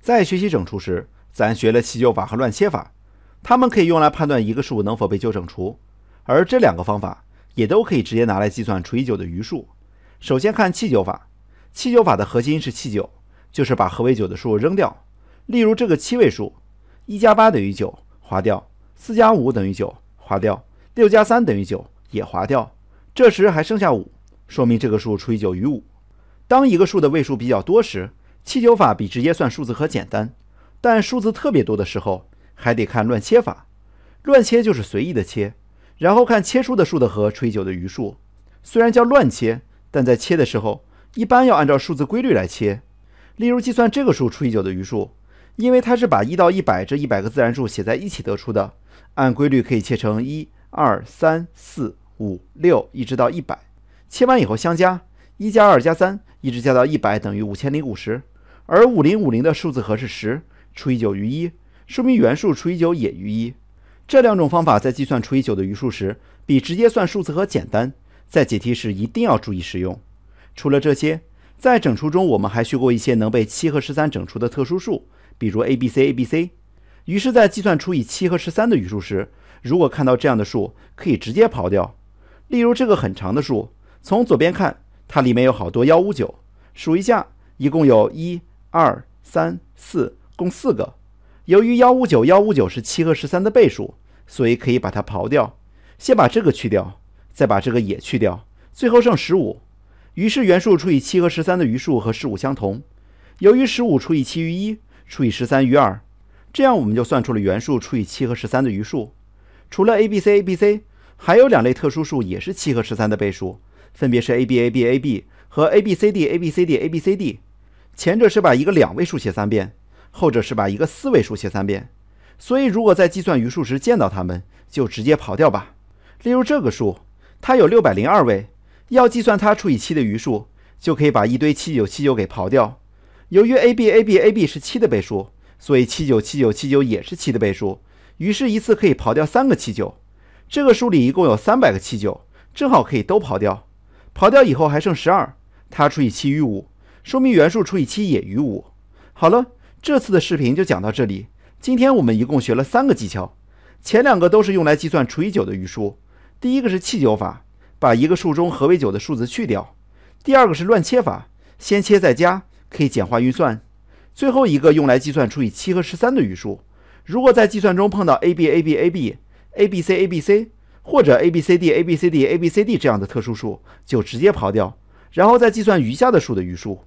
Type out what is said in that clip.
在学习整除时，咱学了七九法和乱切法，它们可以用来判断一个数能否被九整除，而这两个方法也都可以直接拿来计算除以九的余数。首先看七九法，七九法的核心是七九，就是把和为九的数扔掉。例如这个七位数，一加八等于九，划掉；四加五等于九，划掉；六加三等于九，也划掉。这时还剩下五，说明这个数除以九余五。当一个数的位数比较多时，七九法比直接算数字和简单，但数字特别多的时候还得看乱切法。乱切就是随意的切，然后看切出的数的和除以九的余数。虽然叫乱切，但在切的时候一般要按照数字规律来切。例如计算这个数除以九的余数，因为它是把一到一百这一百个自然数写在一起得出的，按规律可以切成一二三四五六一直到一百，切完以后相加，一加二加三一直加到一百等于五千零五十。而五零五零的数字和是十除以九余一，说明原数除以九也余一。这两种方法在计算除以九的余数时，比直接算数字和简单。在解题时一定要注意使用。除了这些，在整除中我们还学过一些能被七和十三整除的特殊数，比如 a b c a b c。于是，在计算除以七和十三的余数时，如果看到这样的数，可以直接刨掉。例如这个很长的数，从左边看，它里面有好多幺五九，数一下，一共有一。二三四共四个。由于幺五九幺五九是七和十三的倍数，所以可以把它刨掉。先把这个去掉，再把这个也去掉，最后剩十五。于是原数除以七和十三的余数和十五相同。由于十五除以七余一，除以十三余二，这样我们就算出了原数除以七和十三的余数。除了 A B C A B C，还有两类特殊数也是七和十三的倍数，分别是 A B A B A B 和 A B C D A B C D A B C D。前者是把一个两位数写三遍，后者是把一个四位数写三遍。所以，如果在计算余数时见到它们，就直接刨掉吧。例如这个数，它有六百零二位，要计算它除以七的余数，就可以把一堆七九七九给刨掉。由于 a b a b a b 是七的倍数，所以七九七九七九也是七的倍数，于是一次可以刨掉三个七九。这个数里一共有三百个七九，正好可以都刨掉。刨掉以后还剩十二，它除以七余五。说明原数除以七也余五。好了，这次的视频就讲到这里。今天我们一共学了三个技巧，前两个都是用来计算除以九的余数，第一个是弃九法，把一个数中和为九的数字去掉；第二个是乱切法，先切再加，可以简化运算。最后一个用来计算除以七和十三的余数。如果在计算中碰到 ababababcabc 或者 a b c d a b c d a b c d 这样的特殊数，就直接刨掉，然后再计算余下的数的余数。